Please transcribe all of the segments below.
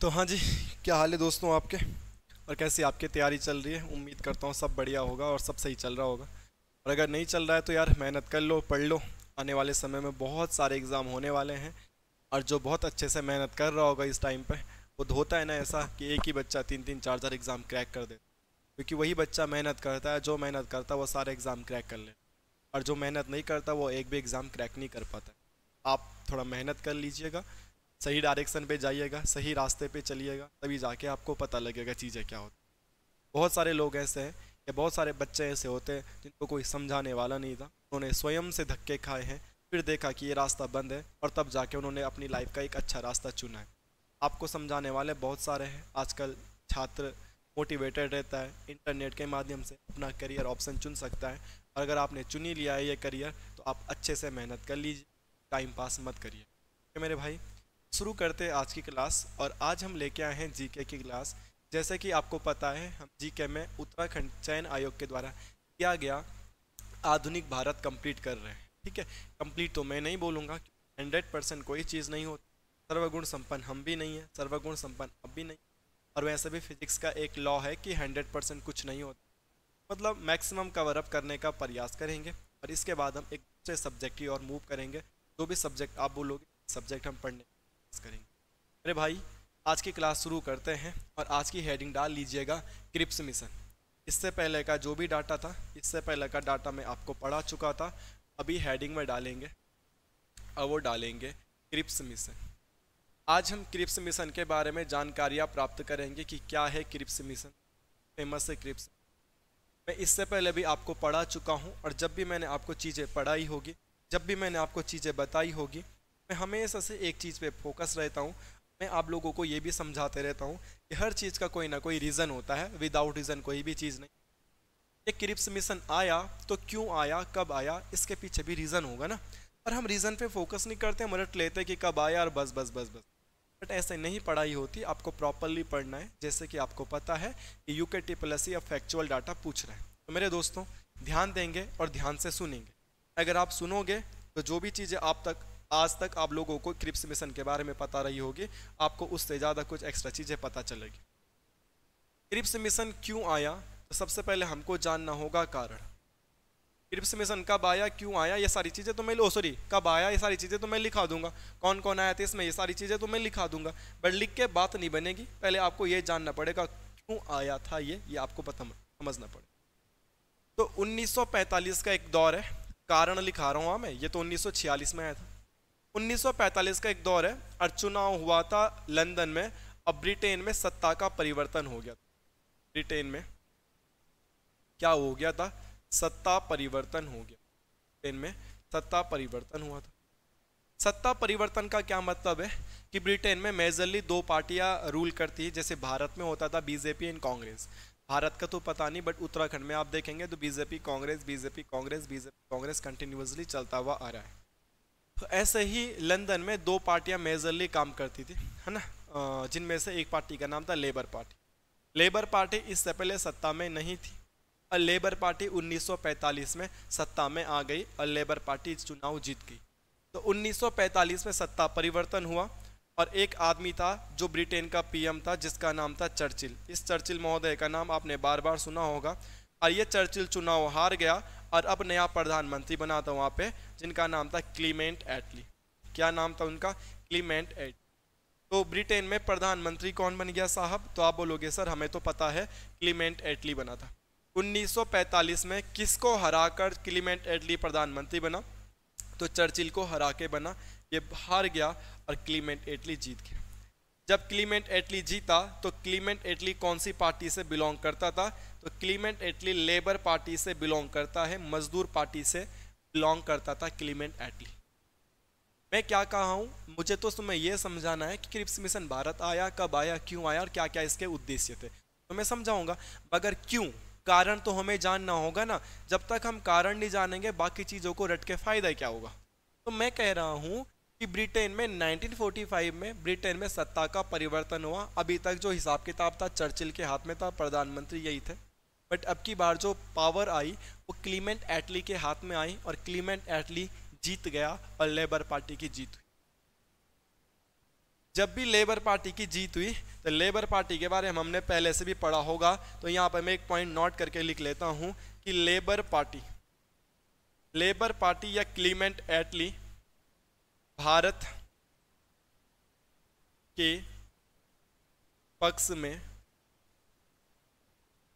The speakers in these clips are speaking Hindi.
तो हाँ जी क्या हाल है दोस्तों आपके और कैसी आपकी तैयारी चल रही है उम्मीद करता हूँ सब बढ़िया होगा और सब सही चल रहा होगा और अगर नहीं चल रहा है तो यार मेहनत कर लो पढ़ लो आने वाले समय में बहुत सारे एग्ज़ाम होने वाले हैं और जो बहुत अच्छे से मेहनत कर रहा होगा इस टाइम पर वो धोता है ना ऐसा कि एक ही बच्चा तीन तीन चार चार एग्ज़ाम क्रैक कर दे क्योंकि वही बच्चा मेहनत करता है जो मेहनत करता है वो सारे एग्ज़ाम क्रैक कर ले और जो मेहनत नहीं करता वो एक भी एग्ज़ाम क्रैक नहीं कर पाता आप थोड़ा मेहनत कर लीजिएगा सही डायरेक्शन पे जाइएगा सही रास्ते पे चलिएगा तभी जाके आपको पता लगेगा चीज़ें क्या होती बहुत सारे लोग ऐसे हैं या बहुत सारे बच्चे ऐसे होते हैं जिनको कोई समझाने वाला नहीं था उन्होंने स्वयं से धक्के खाए हैं फिर देखा कि ये रास्ता बंद है और तब जाके उन्होंने अपनी लाइफ का एक अच्छा रास्ता चुना है आपको समझाने वाले बहुत सारे हैं आजकल छात्र मोटिवेटेड रहता है इंटरनेट के माध्यम से अपना करियर ऑप्शन चुन सकता है और अगर आपने चुनी लिया है ये करियर तो आप अच्छे से मेहनत कर लीजिए टाइम पास मत करिए मेरे भाई शुरू करते हैं आज की क्लास और आज हम लेके आए हैं जीके की क्लास जैसे कि आपको पता है हम जीके में उत्तराखंड चयन आयोग के द्वारा किया गया आधुनिक भारत कंप्लीट कर रहे हैं ठीक है कंप्लीट तो मैं नहीं बोलूँगा हंड्रेड परसेंट कोई चीज़ नहीं होती सर्वगुण संपन्न हम भी नहीं हैं सर्वगुण संपन्न अब भी नहीं और वैसे भी फिजिक्स का एक लॉ है कि हंड्रेड परसेंट कुछ नहीं होता मतलब मैक्सिमम कवर अप करने का प्रयास करेंगे और इसके बाद हम एक दूसरे सब्जेक्ट की ओर मूव करेंगे जो भी सब्जेक्ट आप बोलोगे सब्जेक्ट हम पढ़ने करेंगे अरे भाई आज की क्लास शुरू करते हैं और आज की हेडिंग डाल लीजिएगा क्रिप्स मिशन इससे पहले का जो भी डाटा था इससे पहले का डाटा मैं आपको पढ़ा चुका था अभी हेडिंग में डालेंगे और वो डालेंगे क्रिप्स मिशन आज हम क्रिप्स मिशन के बारे में जानकारियाँ प्राप्त करेंगे कि क्या है क्रिप्स मिशन फेमस है क्रिप्स मैं इससे पहले भी आपको पढ़ा चुका हूँ और जब भी मैंने आपको चीज़ें पढ़ाई होगी जब भी मैंने आपको चीज़ें बताई होगी मैं हमेशा से एक चीज़ पे फोकस रहता हूँ मैं आप लोगों को ये भी समझाते रहता हूँ कि हर चीज़ का कोई ना कोई रीज़न होता है विदाउट रीज़न कोई भी चीज़ नहीं एक क्रिप्स मिशन आया तो क्यों आया कब आया इसके पीछे भी रीज़न होगा ना पर हम रीज़न पे फोकस नहीं करते हम रट लेते कि कब आया और बस बस बस बस बट ऐसे नहीं पढ़ाई होती आपको प्रॉपरली पढ़ना है जैसे कि आपको पता है कि यू के टी प्लस या फैक्चुअल डाटा पूछ रहे हैं तो मेरे दोस्तों ध्यान देंगे और ध्यान से सुनेंगे अगर आप सुनोगे तो जो भी चीज़ें आप तक आज तक आप लोगों को क्रिप्स मिशन के बारे में पता रही होगी आपको उससे ज़्यादा कुछ एक्स्ट्रा चीज़ें पता चलेगी क्रिप्स मिशन क्यों आया तो सबसे पहले हमको जानना होगा कारण क्रिप्स मिशन कब आया क्यों आया ये सारी चीज़ें तो मैं ओ सॉरी कब आया ये सारी चीज़ें तो मैं लिखा दूंगा कौन कौन आया था इसमें ये सारी चीज़ें तो मैं लिखा दूंगा बट लिख के बात नहीं बनेगी पहले आपको ये जानना पड़ेगा क्यों आया था ये ये आपको पता समझना पड़ेगा तो 1945 का एक दौर है कारण लिखा रहा हूँ मैं ये तो 1946 में आया था 1945 का एक दौर है और चुनाव हुआ था लंदन में अब ब्रिटेन में सत्ता का परिवर्तन हो गया ब्रिटेन में क्या हो गया था सत्ता परिवर्तन हो गया ब्रिटेन में सत्ता परिवर्तन हुआ था सत्ता परिवर्तन का क्या मतलब है कि ब्रिटेन में मेजरली दो पार्टियां रूल करती है जैसे भारत में होता था बीजेपी एंड कांग्रेस भारत का तो पता नहीं बट उत्तराखंड में आप देखेंगे तो BJP Congress BJP Congress BJP Congress continuously चलता हुआ आ रहा है तो ऐसे ही लंदन में दो पार्टियां मेजरली काम करती थी है ना जिनमें से एक पार्टी का नाम था लेबर पार्टी लेबर पार्टी इससे पहले सत्ता में नहीं थी और लेबर पार्टी 1945 में सत्ता में आ गई और लेबर पार्टी चुनाव जीत गई तो 1945 में सत्ता परिवर्तन हुआ और एक आदमी था जो ब्रिटेन का पीएम था जिसका नाम था चर्चिल इस चर्चिल महोदय का नाम आपने बार बार सुना होगा और ये चर्चिल चुनाव हार गया और अब नया प्रधानमंत्री बना था वहाँ पे जिनका नाम था क्लीमेंट एटली क्या नाम था उनका क्लीमेंट एटली तो ब्रिटेन में प्रधानमंत्री कौन बन गया साहब तो आप बोलोगे सर हमें तो पता है क्लीमेंट एटली बना था 1945 में किसको हराकर क्लीमेंट एटली प्रधानमंत्री बना तो चर्चिल को हरा के बना ये हार गया और क्लीमेंट एटली जीत गया जब क्लीमेंट एटली जीता तो क्लीमेंट एटली कौन सी पार्टी से बिलोंग करता था तो क्लीमेंट एटली लेबर पार्टी से बिलोंग करता है मजदूर पार्टी से बिलोंग करता था क्लीमेंट एटली मैं क्या कहा हूँ मुझे तो तुम्हें यह समझाना है कि क्रिप्स मिशन भारत आया कब आया क्यों आया और क्या क्या इसके उद्देश्य थे तो मैं समझाऊंगा मगर क्यों कारण तो हमें जानना होगा ना जब तक हम कारण नहीं जानेंगे बाकी चीज़ों को रट के फायदा क्या होगा तो मैं कह रहा हूँ कि ब्रिटेन में 1945 में ब्रिटेन में सत्ता का परिवर्तन हुआ अभी तक जो हिसाब किताब था चर्चिल के हाथ में था प्रधानमंत्री यही थे बट अब की बार जो पावर आई वो क्लीमेंट एटली के हाथ में आई और क्लीमेंट एटली जीत गया और लेबर पार्टी की जीत हुई जब भी लेबर पार्टी की जीत हुई तो लेबर पार्टी के बारे में हमने पहले से भी पढ़ा होगा तो यहाँ पर मैं एक पॉइंट नोट करके लिख लेता हूँ कि लेबर पार्टी लेबर पार्टी या क्लीमेंट एटली भारत के पक्ष में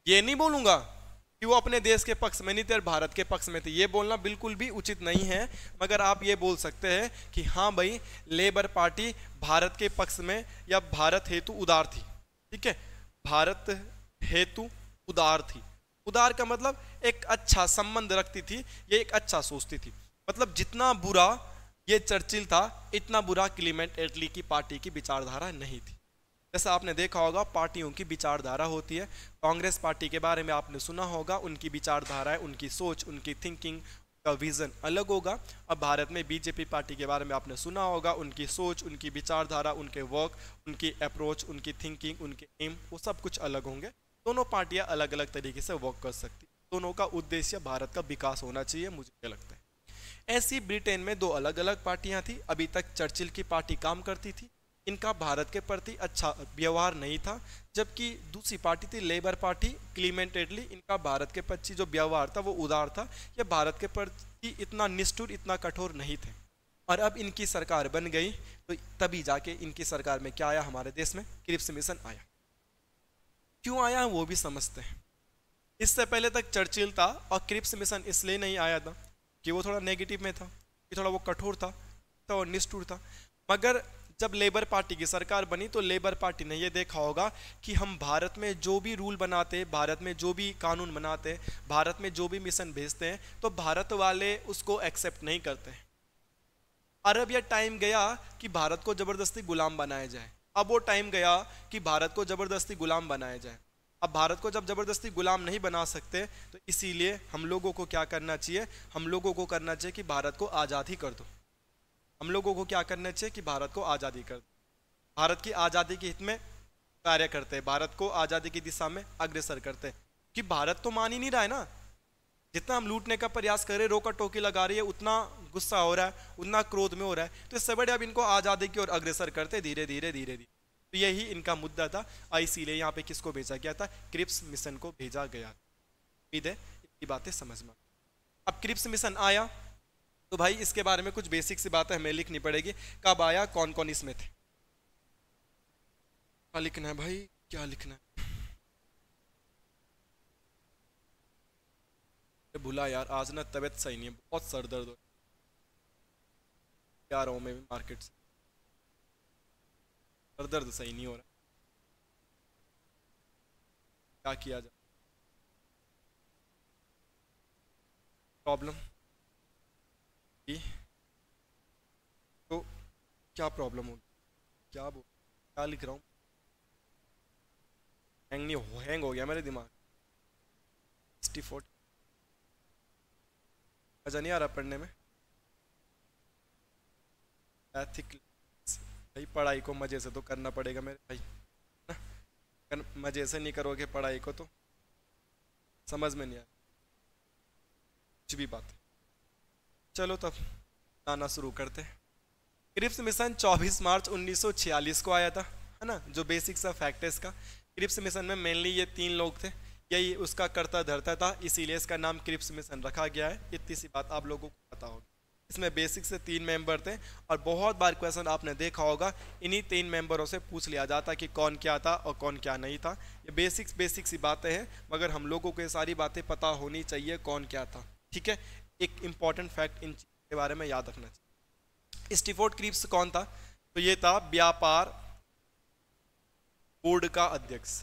ये नहीं बोलूँगा कि वो अपने देश के पक्ष में नहीं थे भारत के पक्ष में थे ये बोलना बिल्कुल भी उचित नहीं है मगर आप ये बोल सकते हैं कि हाँ भाई लेबर पार्टी भारत के पक्ष में या भारत हेतु उदार थी ठीक है भारत हेतु उदार थी उदार का मतलब एक अच्छा संबंध रखती थी ये एक अच्छा सोचती थी मतलब जितना बुरा ये चर्चिल था इतना बुरा क्लीमेंट एटली की पार्टी की विचारधारा नहीं थी जैसा आपने देखा होगा पार्टियों की विचारधारा होती है कांग्रेस पार्टी के बारे में आपने सुना होगा उनकी विचारधाराएं उनकी सोच उनकी थिंकिंग का विज़न अलग होगा अब भारत में बीजेपी पार्टी के बारे में आपने सुना होगा उनकी सोच उनकी विचारधारा उनके वर्क उनकी अप्रोच उनकी थिंकिंग उनके एम वो सब कुछ अलग होंगे दोनों पार्टियाँ अलग अलग तरीके से वर्क कर सकती दोनों का उद्देश्य भारत का विकास होना चाहिए मुझे क्या लगता है ऐसी ब्रिटेन में दो अलग अलग पार्टियाँ थी अभी तक चर्चिल की पार्टी काम करती थी इनका भारत के प्रति अच्छा व्यवहार नहीं था जबकि दूसरी पार्टी थी लेबर पार्टी क्लीमेंटेडली इनका भारत के प्रति जो व्यवहार था वो उदार था ये भारत के प्रति इतना निष्ठुर इतना कठोर नहीं थे और अब इनकी सरकार बन गई तो तभी जाके इनकी सरकार में क्या आया हमारे देश में क्रिप्स मिशन आया क्यों आया वो भी समझते हैं इससे पहले तक चर्चिल था और क्रिप्स मिशन इसलिए नहीं आया था कि वो थोड़ा नेगेटिव में था कि थोड़ा वो कठोर था तो निष्ठुर था मगर जब लेबर पार्टी की सरकार बनी तो लेबर पार्टी ने यह देखा होगा कि हम भारत में जो भी रूल बनाते भारत में जो भी कानून बनाते भारत में जो भी मिशन भेजते हैं तो भारत वाले उसको एक्सेप्ट नहीं करते अरब यह टाइम गया कि भारत को ज़बरदस्ती गुलाम बनाया जाए अब वो टाइम गया कि भारत को ज़बरदस्ती गुलाम बनाया जाए अब भारत को जब ज़बरदस्ती गुलाम नहीं बना सकते तो इसीलिए हम लोगों को क्या करना चाहिए हम लोगों को करना चाहिए कि भारत को आज़ाद ही कर दो हम लोगों को क्या करना चाहिए कि भारत को आज़ादी कर भारत की आज़ादी के हित में कार्य करते हैं भारत को आज़ादी की दिशा में अग्रसर करते हैं कि भारत तो मान ही नहीं रहा है ना जितना हम लूटने का प्रयास कर रहे रोका टोकी लगा रही है उतना गुस्सा हो रहा है उतना क्रोध में हो रहा है तो इससे बड़े अब इनको आज़ादी की ओर अग्रसर करते धीरे धीरे धीरे धीरे तो यही इनका मुद्दा था इसीलिए यहाँ पे किसको भेजा गया था क्रिप्स मिशन को भेजा गया उम्मीद है इतनी बातें समझ में अब क्रिप्स मिशन आया तो भाई इसके बारे में कुछ बेसिक सी बात हमें लिखनी पड़ेगी कब आया कौन कौन इसमें थे क्या लिखना है भाई क्या लिखना है भूला यार आज ना तबीयत सही नहीं है बहुत सर दर्द हो रहा हूँ मैं भी मार्केट से सर दर्द सही नहीं हो रहा क्या किया जाए प्रॉब्लम तो क्या प्रॉब्लम होगी क्या बोल क्या लिख रहा हूँ हैंग नहीं हैंग हो गया मेरे दिमाग सिक्सटी फोर मज़ा नहीं आ रहा पढ़ने में एथिक भाई पढ़ाई को मज़े से तो करना पड़ेगा मेरे भाई ना मज़े से नहीं करोगे पढ़ाई को तो समझ में नहीं आ कुछ भी बात है चलो तब गाना शुरू करते हैं क्रिप्स मिशन 24 मार्च 1946 को आया था है ना जो बेसिक सा फैक्ट है इसका क्रिप्स मिशन में मेनली ये तीन लोग थे यही उसका करता धरता था इसीलिए इसका नाम क्रिप्स मिशन रखा गया है इतनी सी बात आप लोगों को पता होगी इसमें बेसिक से तीन मेंबर थे और बहुत बार क्वेश्चन आपने देखा होगा इन्हीं तीन मेंबरों से पूछ लिया जाता कि कौन क्या था और कौन क्या नहीं था ये बेसिक्स बेसिक सी बातें हैं मगर हम लोगों को ये सारी बातें पता होनी चाहिए कौन क्या था ठीक है एक इंपॉर्टेंट फैक्ट इन के बारे में याद रखना चाहिए स्टीफोर्ड क्रीप्स कौन था तो ये था व्यापार बोर्ड का अध्यक्ष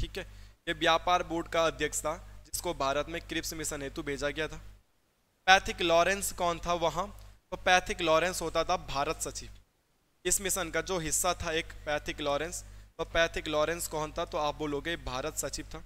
ठीक है ये व्यापार बोर्ड का अध्यक्ष था जिसको भारत में क्रिप्स मिशन हेतु भेजा गया था पैथिक लॉरेंस कौन था वहाँ तो पैथिक लॉरेंस होता था भारत सचिव इस मिशन का जो हिस्सा था एक पैथिक लॉरेंस तो पैथिक लॉरेंस कौन था तो आप बोलोगे भारत सचिव था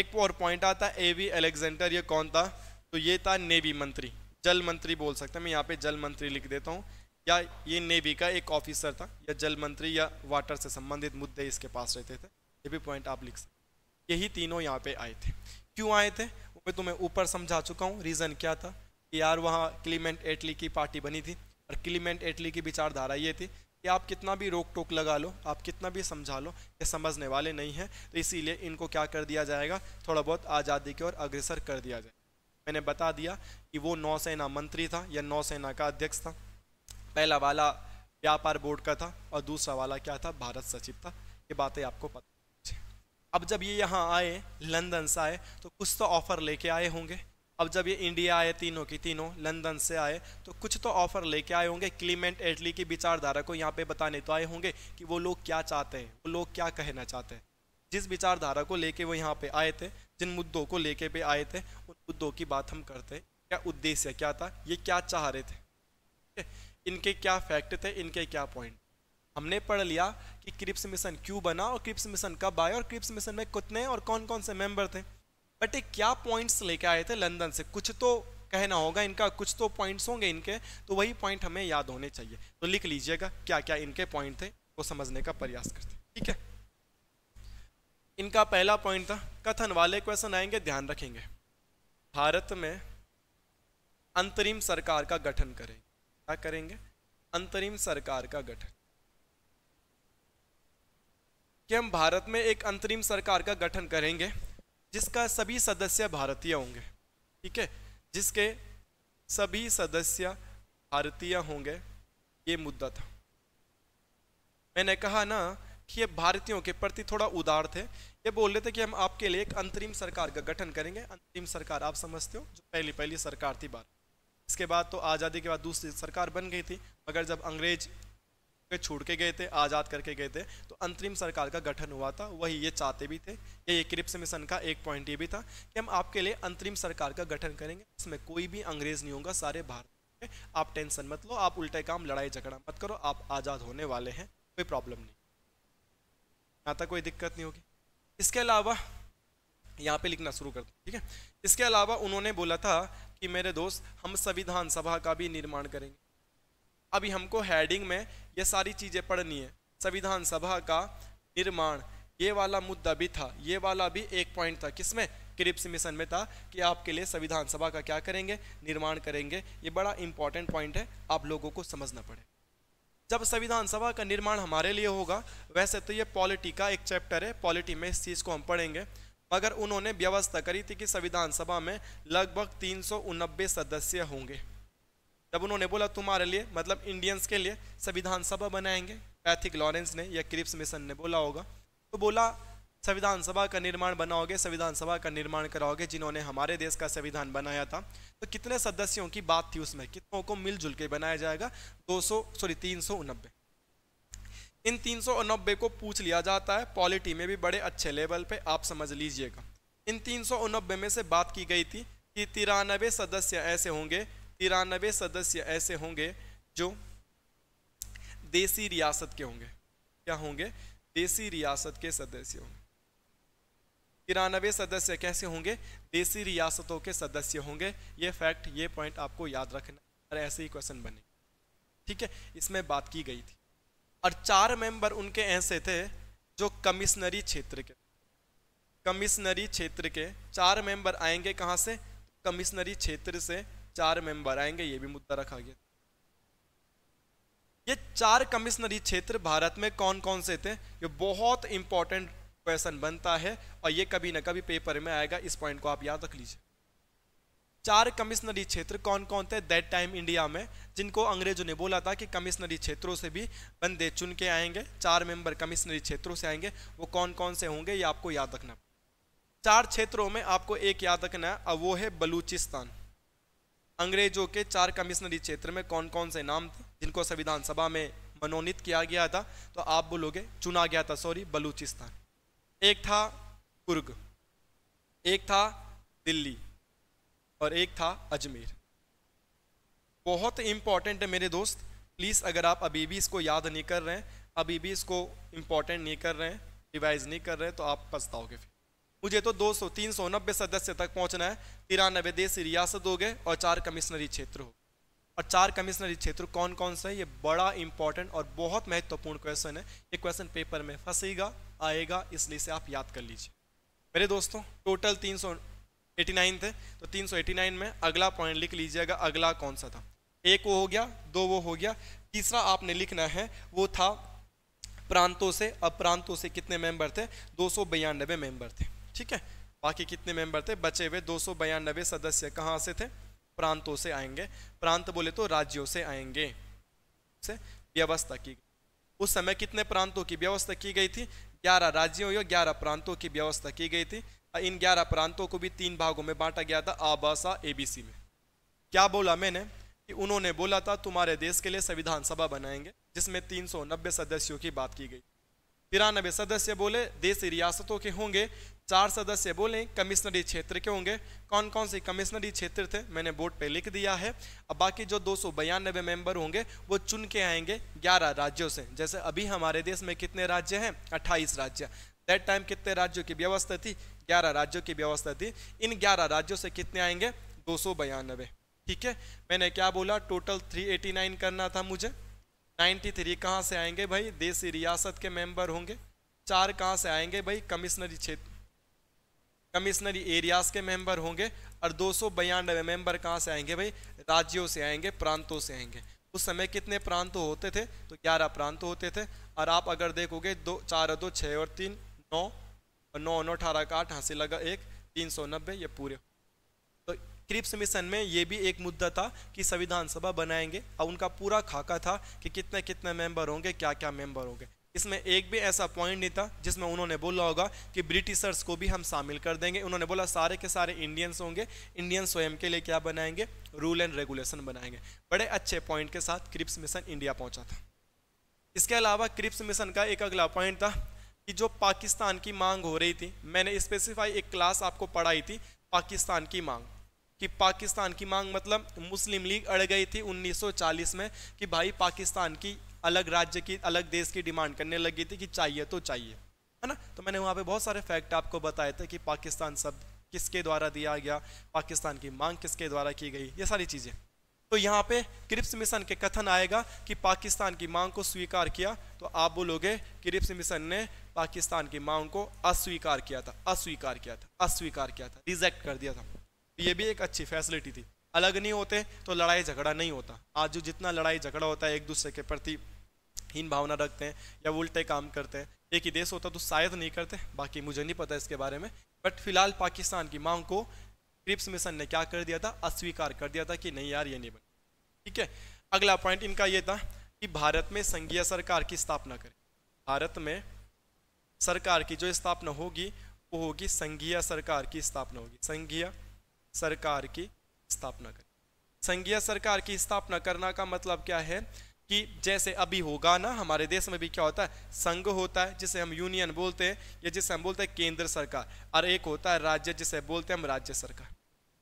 एक और पॉइंट आता है ए वी एलेक्जेंडर ये कौन था तो ये था नेवी मंत्री जल मंत्री बोल सकते हैं मैं यहाँ पे जल मंत्री लिख देता हूँ या ये नेवी का एक ऑफिसर था या जल मंत्री या वाटर से संबंधित मुद्दे इसके पास रहते थे ये भी पॉइंट आप लिख सकते यही तीनों यहाँ पे आए थे क्यों आए थे वो मैं तुम्हें ऊपर समझा चुका हूँ रीज़न क्या था कि यार वहाँ क्लीमेंट एटली की पार्टी बनी थी और क्लीमेंट एटली की विचारधारा ये थी कि आप कितना भी रोक टोक लगा लो आप कितना भी समझा लो ये समझने वाले नहीं हैं तो इसीलिए इनको क्या कर दिया जाएगा थोड़ा बहुत आज़ादी की ओर अग्रसर कर दिया जाएगा मैंने बता दिया कि वो नौसेना मंत्री था या नौसेना का अध्यक्ष था पहला वाला व्यापार बोर्ड का था और दूसरा वाला क्या था भारत सचिव था ये बातें आपको पता अब जब ये यहाँ आए लंदन से आए तो कुछ तो ऑफ़र लेके आए होंगे अब जब ये इंडिया आए तीनों की तीनों लंदन से आए तो कुछ तो ऑफ़र लेके आए होंगे क्लीमेंट एटली की विचारधारा को यहाँ पे बताने तो आए होंगे कि वो लोग क्या चाहते हैं वो लोग क्या कहना चाहते हैं जिस विचारधारा को लेके वो यहाँ पे आए थे जिन मुद्दों को लेके पे आए थे उन मुद्दों की बात हम करते क्या उद्देश्य क्या था ये क्या चाह रहे थे इनके क्या फैक्ट थे इनके क्या पॉइंट हमने पढ़ लिया कि क्रिप्स मिशन क्यों बना और क्रिप्स मिशन कब आया और क्रिप्स मिशन में कितने और कौन कौन से मेंबर थे बट ये क्या पॉइंट्स लेके आए थे लंदन से कुछ तो कहना होगा इनका कुछ तो पॉइंट्स होंगे इनके तो वही पॉइंट हमें याद होने चाहिए तो लिख लीजिएगा क्या क्या इनके पॉइंट थे वो समझने का प्रयास करते ठीक है इनका पहला पॉइंट था कथन वाले क्वेश्चन आएंगे ध्यान रखेंगे भारत में अंतरिम सरकार का गठन करेंगे क्या करेंगे अंतरिम सरकार का गठन कि हम भारत में एक अंतरिम सरकार का गठन करेंगे जिसका सभी सदस्य भारतीय होंगे ठीक है जिसके सभी सदस्य भारतीय होंगे ये मुद्दा था मैंने कहा ना कि ये भारतीयों के प्रति थोड़ा उदार थे ये बोल रहे थे कि हम आपके लिए एक अंतरिम सरकार का गठन करेंगे अंतरिम सरकार आप समझते हो जो पहली पहली सरकार थी भारत इसके बाद तो आज़ादी के बाद दूसरी सरकार बन गई थी मगर जब अंग्रेज छूट के गए थे आज़ाद करके गए थे तो अंतरिम सरकार का गठन हुआ था वही ये चाहते भी थे ये क्रिप्स मिशन का एक पॉइंट ये भी था कि हम आपके लिए अंतरिम सरकार का गठन करेंगे इसमें कोई भी अंग्रेज नहीं होगा सारे भारत आप टेंशन मत लो आप उल्टे काम लड़ाई झगड़ा मत करो आप आज़ाद होने वाले हैं कोई प्रॉब्लम नहीं यहाँ तक तो कोई दिक्कत नहीं होगी इसके अलावा यहाँ पे लिखना शुरू कर दो ठीक है इसके अलावा उन्होंने बोला था कि मेरे दोस्त हम संविधान सभा का भी निर्माण करेंगे अभी हमको हेडिंग में ये सारी चीज़ें पढ़नी है संविधान सभा का निर्माण ये वाला मुद्दा भी था ये वाला भी एक पॉइंट था किसमें क्रिप्स मिशन में था कि आपके लिए संविधान सभा का क्या करेंगे निर्माण करेंगे ये बड़ा इंपॉर्टेंट पॉइंट है आप लोगों को समझना पड़ेगा जब संविधान सभा का निर्माण हमारे लिए होगा वैसे तो ये पॉलिटी का एक चैप्टर है पॉलिटी में इस चीज़ को हम पढ़ेंगे मगर उन्होंने व्यवस्था करी थी कि संविधान सभा में लगभग तीन सदस्य होंगे जब उन्होंने बोला तुम्हारे लिए मतलब इंडियंस के लिए संविधान सभा बनाएंगे पैथिक लॉरेंस ने या क्रिप्स मिशन ने बोला होगा तो बोला संविधान सभा का निर्माण बनाओगे संविधान सभा का निर्माण कराओगे जिन्होंने हमारे देश का संविधान बनाया था तो कितने सदस्यों की बात थी उसमें कितनों को मिलजुल के बनाया जाएगा दो सॉरी तीन इन तीन को पूछ लिया जाता है पॉलिटी में भी बड़े अच्छे लेवल पे आप समझ लीजिएगा इन तीन में से बात की गई थी कि तिरानबे सदस्य ऐसे होंगे तिरानवे सदस्य ऐसे होंगे जो देसी रियासत के होंगे क्या होंगे देसी रियासत के सदस्य होंगे तिरानवे सदस्य कैसे होंगे देसी रियासतों के सदस्य होंगे ये फैक्ट ये पॉइंट आपको याद रखना और ऐसे ही क्वेश्चन बने ठीक है इसमें बात की गई थी और चार मेंबर उनके ऐसे थे जो कमिश्नरी क्षेत्र के कमिश्नरी क्षेत्र के चार मेंबर आएंगे कहाँ से कमिश्नरी क्षेत्र से चार मेंबर आएंगे ये भी मुद्दा रखा गया ये चार कमिश्नरी क्षेत्र भारत में कौन कौन से थे ये बहुत इंपॉर्टेंट क्वेश्चन बनता है और ये कभी ना कभी पेपर में आएगा इस पॉइंट को आप याद रख लीजिए चार कमिश्नरी क्षेत्र कौन कौन थे दैट टाइम इंडिया में जिनको अंग्रेजों ने बोला था कि कमिश्नरी क्षेत्रों से भी बंदे चुन के आएंगे चार मेंबर कमिश्नरी क्षेत्रों से आएंगे वो कौन कौन से होंगे ये आपको याद रखना चार क्षेत्रों में आपको एक याद रखना है और वो है बलूचिस्तान अंग्रेजों के चार कमिश्नरी क्षेत्र में कौन कौन से नाम थे जिनको संविधान सभा में मनोनीत किया गया था तो आप बोलोगे चुना गया था सॉरी बलूचिस्तान एक था कुर्ग एक था दिल्ली और एक था अजमेर बहुत इंपॉर्टेंट है मेरे दोस्त प्लीज़ अगर आप अभी भी इसको याद नहीं कर रहे हैं अभी भी इसको इंपॉर्टेंट नहीं कर रहे हैं रिवाइज नहीं कर रहे हैं तो आप पछताओगे फिर मुझे तो दो सौ तीन सौ नब्बे सदस्य तक पहुंचना है तिरानबे देश रियासत हो गए और चार कमिश्नरी क्षेत्र हो और चार कमिश्नरी क्षेत्र कौन कौन सा है ये बड़ा इंपॉर्टेंट और बहुत महत्वपूर्ण क्वेश्चन है ये क्वेश्चन पेपर में फंसेगा आएगा इसलिए से आप याद कर लीजिए मेरे दोस्तों टोटल 389 थे तो 389 में अगला पॉइंट लिख लीजिएगा अगला कौन सा था एक वो हो गया दो वो हो गया तीसरा आपने लिखना है वो था प्रांतों से अब प्रांतों से कितने मेंबर थे दो मेंबर थे ठीक है बाकी कितने मेंबर थे बचे हुए दो सदस्य कहाँ से थे प्रांतों से आएंगे प्रांत बोले तो राज्यों से आएंगे से व्यवस्था की उस समय कितने प्रांतों की व्यवस्था की गई थी ग्यारह राज्यों या ग्यारह प्रांतों की व्यवस्था की गई थी इन ग्यारह प्रांतों को भी तीन भागों में बांटा गया था आबासा एबीसी में क्या बोला मैंने कि उन्होंने बोला था तुम्हारे देश के लिए संविधान सभा बनाएंगे जिसमें नब्बे सदस्यों की बात की गई तिरानबे सदस्य बोले देश रियासतों के होंगे चार सदस्य बोले कमिश्नरी क्षेत्र के होंगे कौन कौन से कमिश्नरी क्षेत्र थे मैंने बोर्ड पे लिख दिया है अब बाकी जो दो मेंबर होंगे वो चुन के आएंगे 11 राज्यों से जैसे अभी हमारे देश में कितने राज्य हैं 28 राज्य दैट टाइम कितने राज्यों की व्यवस्था थी 11 राज्यों की व्यवस्था थी इन ग्यारह राज्यों से कितने आएंगे दो ठीक है मैंने क्या बोला टोटल थ्री करना था मुझे नाइन्टी थ्री कहाँ से आएंगे भाई देसी रियासत के मेंबर होंगे चार कहाँ से आएंगे भाई कमिश्नरी क्षेत्र कमिश्नरी एरियाज के मेंबर होंगे और दो सौ बयानबे मेंबर कहाँ से आएंगे भाई राज्यों से आएंगे प्रांतों से आएंगे उस समय कितने प्रांत होते थे तो ग्यारह प्रांत होते थे और आप अगर देखोगे दो चार दो छः और तीन नौ और नौ नौ अठारह का आठ हंसी हाँ लगा एक तीन सौ नब्बे ये पूरे तो क्रिप्स मिशन में ये भी एक मुद्दा था कि संविधान सभा बनाएंगे और उनका पूरा खाका था कि कितने कितने मेंबर होंगे क्या क्या मेंबर होंगे इसमें एक भी ऐसा पॉइंट नहीं था जिसमें उन्होंने बोला होगा कि ब्रिटिशर्स को भी हम शामिल कर देंगे उन्होंने बोला सारे के सारे इंडियंस होंगे इंडियन स्वयं के लिए क्या बनाएंगे रूल एंड रेगुलेशन बनाएंगे बड़े अच्छे पॉइंट के साथ क्रिप्स मिशन इंडिया पहुंचा था इसके अलावा क्रिप्स मिशन का एक अगला पॉइंट था कि जो पाकिस्तान की मांग हो रही थी मैंने स्पेसिफाई एक क्लास आपको पढ़ाई थी पाकिस्तान की मांग कि पाकिस्तान की मांग मतलब मुस्लिम लीग अड़ गई थी 1940 में कि भाई पाकिस्तान की अलग राज्य की अलग देश की डिमांड करने लगी थी कि चाहिए तो चाहिए है ना तो मैंने वहाँ पे बहुत सारे फैक्ट आपको बताए थे कि पाकिस्तान शब्द किसके द्वारा दिया गया पाकिस्तान की मांग किसके द्वारा की गई ये सारी चीज़ें तो यहाँ पे क्रिप्स मिशन के कथन आएगा कि पाकिस्तान की मांग को स्वीकार किया तो आप बोलोगे क्रिप्स मिशन ने पाकिस्तान की मांग को अस्वीकार किया था अस्वीकार किया था अस्वीकार किया था रिजेक्ट कर दिया था तो ये भी एक अच्छी फैसिलिटी थी अलग नहीं होते तो लड़ाई झगड़ा नहीं होता आज जो जितना लड़ाई झगड़ा होता है एक दूसरे के प्रति हीन भावना रखते हैं या उल्टे काम करते हैं एक ही देश होता तो शायद नहीं करते बाकी मुझे नहीं पता इसके बारे में बट फिलहाल पाकिस्तान की मांग को क्रिप्स मिशन ने क्या कर दिया था अस्वीकार कर दिया था कि नहीं यार ये नहीं बने ठीक है अगला पॉइंट इनका ये था कि भारत में संघीय सरकार की स्थापना करें भारत में सरकार की जो स्थापना होगी वो होगी संघीय सरकार की स्थापना होगी संघीय सरकार की स्थापना करें संघीय सरकार की स्थापना करना का मतलब क्या है कि जैसे अभी होगा ना हमारे देश में भी क्या होता है संघ होता है जिसे हम यूनियन बोलते हैं या जिसे हम बोलते हैं केंद्र सरकार और एक होता है राज्य जिसे बोलते हैं हम राज्य सरकार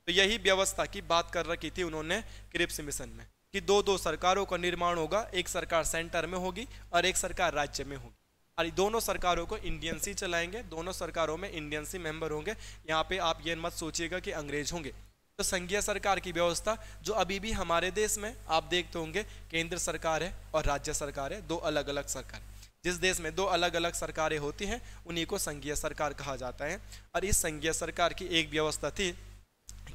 तो यही व्यवस्था की बात कर रखी थी उन्होंने क्रिप्स मिशन में कि दो दो सरकारों का निर्माण होगा एक सरकार सेंटर में होगी और एक सरकार राज्य में होगी और दोनों सरकारों को इंडियन सी चलाएंगे दोनों सरकारों में इंडियन सी मेंबर होंगे यहाँ पे आप ये मत सोचिएगा कि अंग्रेज होंगे तो संघीय सरकार की व्यवस्था जो अभी भी हमारे देश में आप देखते होंगे केंद्र सरकार है और राज्य सरकार है दो अलग अलग सरकार जिस देश में दो अलग अलग सरकारें होती हैं उन्हीं को संघीय सरकार कहा जाता है और इस संघीय सरकार की एक व्यवस्था थी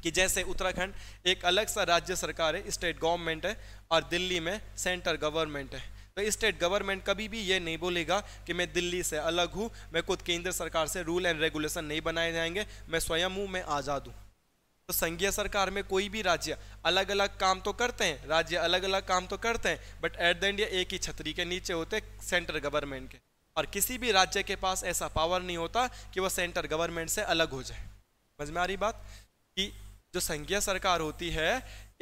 कि जैसे उत्तराखंड एक अलग सा राज्य सरकार है स्टेट गवर्नमेंट है और दिल्ली में सेंटर गवर्नमेंट है तो स्टेट गवर्नमेंट कभी भी ये नहीं बोलेगा कि मैं दिल्ली से अलग हूँ मैं खुद केंद्र सरकार से रूल एंड रेगुलेशन नहीं बनाए जाएंगे मैं स्वयं हूँ मैं आज़ाद हूँ तो संघीय सरकार में कोई भी राज्य अलग अलग काम तो करते हैं राज्य अलग अलग काम तो करते हैं बट एट द एंड ये एक ही छतरी के नीचे होते सेंट्रल गवर्नमेंट के और किसी भी राज्य के पास ऐसा पावर नहीं होता कि वह सेंट्रल गवर्नमेंट से अलग हो जाए समझ में आ रही बात कि जो संघीय सरकार होती है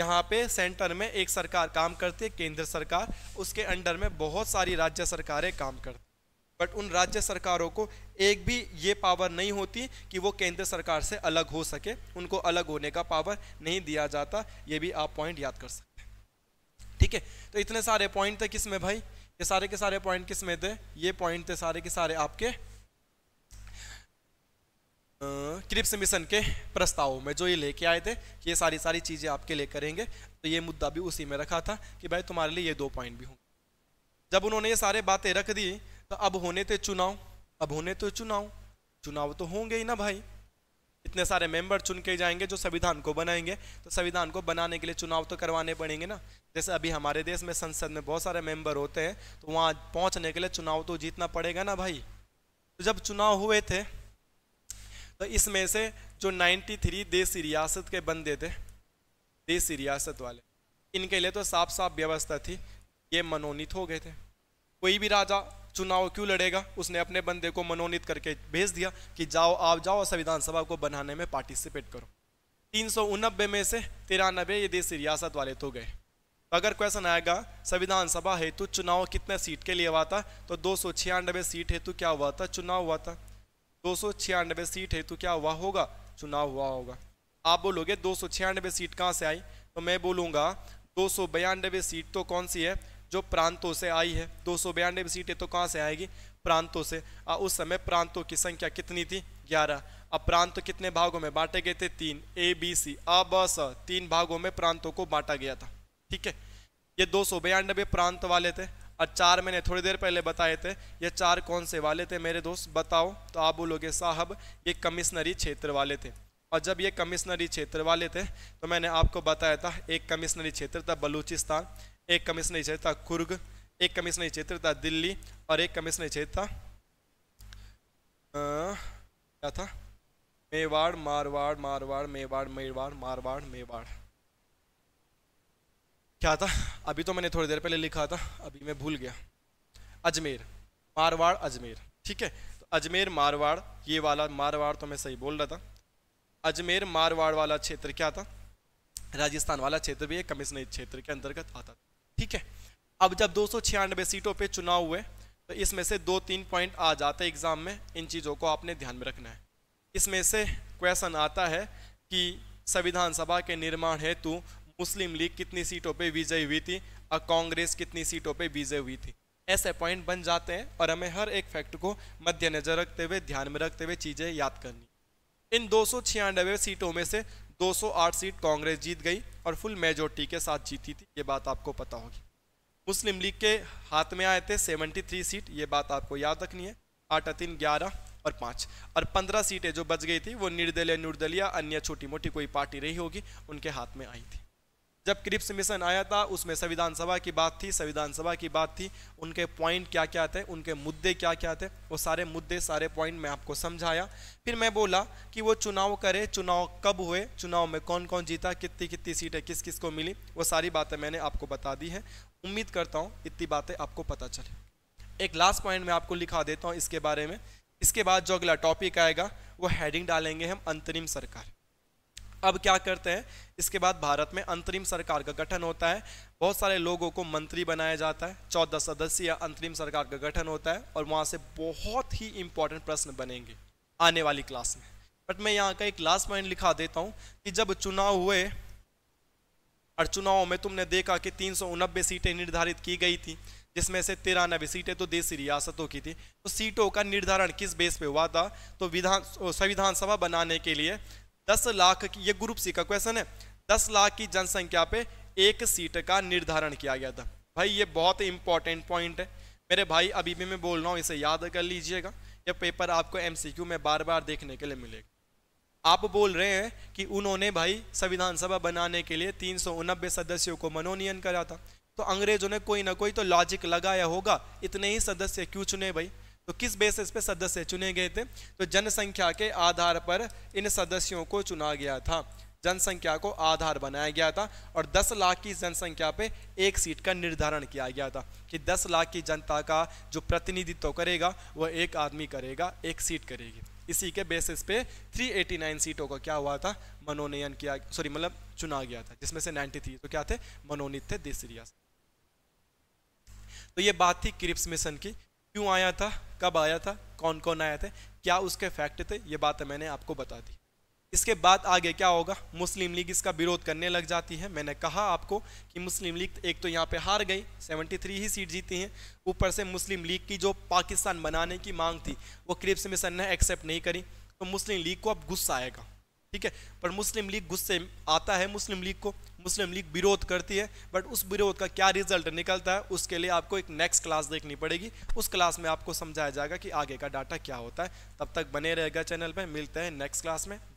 यहाँ पे सेंटर में एक सरकार काम करती है केंद्र सरकार उसके अंडर में बहुत सारी राज्य सरकारें काम करती बट उन राज्य सरकारों को एक भी ये पावर नहीं होती कि वो केंद्र सरकार से अलग हो सके उनको अलग होने का पावर नहीं दिया जाता ये भी आप पॉइंट याद कर सकते हैं ठीक है तो इतने सारे पॉइंट थे किस में भाई ये सारे के सारे पॉइंट किस में थे ये पॉइंट थे सारे के सारे आपके क्रिप्स मिशन के प्रस्तावों में जो ये लेके आए थे ये सारी सारी चीज़ें आपके लिए करेंगे तो ये मुद्दा भी उसी में रखा था कि भाई तुम्हारे लिए ये दो पॉइंट भी होंगे जब उन्होंने ये सारे बातें रख दी तो अब होने थे चुनाव अब होने तो चुनाव चुनाव तो होंगे ही ना भाई इतने सारे मेंबर चुन के जाएंगे जो संविधान को बनाएंगे तो संविधान को बनाने के लिए चुनाव तो करवाने पड़ेंगे ना जैसे अभी हमारे देश में संसद में बहुत सारे मेंबर होते हैं तो वहाँ पहुँचने के लिए चुनाव तो जीतना पड़ेगा ना भाई तो जब चुनाव हुए थे तो इसमें से जो 93 देसी रियासत के बंदे थे देसी रियासत वाले इनके लिए तो साफ साफ व्यवस्था थी ये मनोनीत हो गए थे कोई भी राजा चुनाव क्यों लड़ेगा उसने अपने बंदे को मनोनीत करके भेज दिया कि जाओ आप जाओ संविधान सभा को बनाने में पार्टिसिपेट करो तीन में से तिरानबे ये देसी रियासत वाले तो गए अगर क्वेश्चन आएगा संविधान सभा हेतु चुनाव कितने सीट के लिए हुआ था तो दो सीट हेतु क्या हुआ था चुनाव हुआ था दो सीट हेतु क्या हुआ होगा चुनाव हुआ होगा आप बोलोगे दो सीट कहाँ से आई तो मैं बोलूँगा दो सीट तो कौन सी है जो प्रांतों से आई है दो सौ बयानवे सीटें तो कहाँ से आएगी प्रांतों से आ, उस समय प्रांतों की संख्या कितनी थी ग्यारह अब प्रांत कितने भागों में बांटे गए थे तीन ए बी सी अ ब स तीन भागों में प्रांतों को बांटा गया था ठीक है ये दो सौ बयानबे प्रांत वाले थे और चार मैंने थोड़ी देर पहले बताए थे ये चार कौन से वाले थे मेरे दोस्त बताओ तो आप बोलोगे साहब ये कमिश्नरी क्षेत्र वाले थे और जब ये कमिश्नरी क्षेत्र वाले थे तो मैंने आपको बताया था एक कमिश्नरी क्षेत्र था बलूचिस्तान एक कमिश्नरी क्षेत्र था खुर्ग एक कमिश्नरी क्षेत्र था दिल्ली और एक कमिश्नरी क्षेत्र था क्या था मेवाड़ मारवाड़ मारवाड़ मेवाड़ मेवाड़ मारवाड़ मेवाड़ क्या था अभी तो मैंने थोड़ी देर पहले लिखा था अभी मैं भूल गया अजमेर मारवाड़ अजमेर ठीक है तो अजमेर मारवाड़ ये वाला मारवाड़ तो मैं सही बोल रहा था अजमेर मारवाड़ वाला क्षेत्र क्या था राजस्थान वाला क्षेत्र भी एक कमिश्नरी क्षेत्र के अंतर्गत आता था ठीक है अब जब दो सीटों पर चुनाव हुए तो इसमें से दो तीन पॉइंट आ जाते हैं एग्ज़ाम में इन चीज़ों को आपने ध्यान में रखना है इसमें से क्वेश्चन आता है कि संविधान सभा के निर्माण हेतु मुस्लिम लीग कितनी सीटों पे विजय हुई थी और कांग्रेस कितनी सीटों पे विजय हुई थी ऐसे पॉइंट बन जाते हैं और हमें हर एक फैक्ट को मद्देनजर रखते हुए ध्यान में रखते हुए चीज़ें याद करनी इन दो सीटों में से 208 सीट कांग्रेस जीत गई और फुल मेजोरिटी के साथ जीती थी ये बात आपको पता होगी मुस्लिम लीग के हाथ में आए थे 73 सीट ये बात आपको याद रखनी है आठ तीन ग्यारह और पाँच और पंद्रह सीटें जो बच गई थी वो निर्दलीय निर्दलीय अन्य छोटी मोटी कोई पार्टी रही होगी उनके हाथ में आई थी जब क्रिप्स मिशन आया था उसमें संविधान सभा की बात थी संविधान सभा की बात थी उनके पॉइंट क्या क्या थे उनके मुद्दे क्या क्या थे वो सारे मुद्दे सारे पॉइंट मैं आपको समझाया फिर मैं बोला कि वो चुनाव करे चुनाव कब हुए चुनाव में कौन कौन जीता कितनी कितनी सीटें किस किस को मिली वो सारी बातें मैंने आपको बता दी है उम्मीद करता हूँ इतनी बातें आपको पता चले एक लास्ट पॉइंट मैं आपको लिखा देता हूँ इसके बारे में इसके बाद जो अगला टॉपिक आएगा वो हेडिंग डालेंगे हम अंतरिम सरकार अब क्या करते हैं इसके बाद भारत में अंतरिम सरकार का गठन होता है बहुत सारे लोगों को मंत्री बनाया जाता है चौदह सदस्यीय अंतरिम सरकार का गठन होता है और वहाँ से बहुत ही इंपॉर्टेंट प्रश्न बनेंगे आने वाली क्लास में बट मैं यहाँ का एक लास्ट पॉइंट लिखा देता हूँ कि जब चुनाव हुए और चुनाव में तुमने देखा कि तीन सीटें निर्धारित की गई थी जिसमें से तिरानबे सीटें तो देसी रियासतों की थी तो सीटों का निर्धारण किस बेस पे हुआ था तो विधान संविधान सभा बनाने के लिए दस लाख की यह ग्रुप सी का क्वेश्चन है दस लाख की जनसंख्या पे एक सीट का निर्धारण किया गया था भाई ये बहुत इंपॉर्टेंट पॉइंट है मेरे भाई अभी भी मैं बोल रहा हूँ इसे याद कर लीजिएगा यह पेपर आपको एम में बार बार देखने के लिए मिलेगा आप बोल रहे हैं कि उन्होंने भाई संविधान सभा बनाने के लिए तीन सदस्यों को मनोनयन करा था तो अंग्रेजों ने कोई ना कोई तो लॉजिक लगाया होगा इतने ही सदस्य क्यों चुने भाई तो किस बेसिस पे सदस्य चुने गए थे तो जनसंख्या के आधार पर इन सदस्यों को चुना गया था जनसंख्या को आधार बनाया गया था और 10 लाख की जनसंख्या पे एक सीट का निर्धारण किया गया था कि 10 लाख की जनता का जो प्रतिनिधित्व करेगा वह एक आदमी करेगा एक सीट करेगी इसी के बेसिस पे 389 सीटों का क्या हुआ था मनोनयन किया सॉरी मतलब चुना गया था जिसमें से 93 तो क्या थे मनोनीत थे दिस तो ये बात थी क्रिप्स मिशन की क्यों आया था कब आया था कौन कौन आया थे क्या उसके फैक्ट थे ये बात मैंने आपको बता दी इसके बाद आगे क्या होगा मुस्लिम लीग इसका विरोध करने लग जाती है मैंने कहा आपको कि मुस्लिम लीग एक तो यहाँ पे हार गई 73 ही सीट जीती हैं ऊपर से मुस्लिम लीग की जो पाकिस्तान बनाने की मांग थी वो क्रिप्स मिशन ने एक्सेप्ट नहीं करी तो मुस्लिम लीग को अब गुस्सा आएगा ठीक है पर मुस्लिम लीग गुस्से आता है मुस्लिम लीग को मुस्लिम लीग विरोध करती है बट उस विरोध का क्या रिजल्ट निकलता है उसके लिए आपको एक नेक्स्ट क्लास देखनी पड़ेगी उस क्लास में आपको समझाया जाएगा कि आगे का डाटा क्या होता है तब तक बने रहेगा चैनल पर मिलते हैं नेक्स्ट क्लास में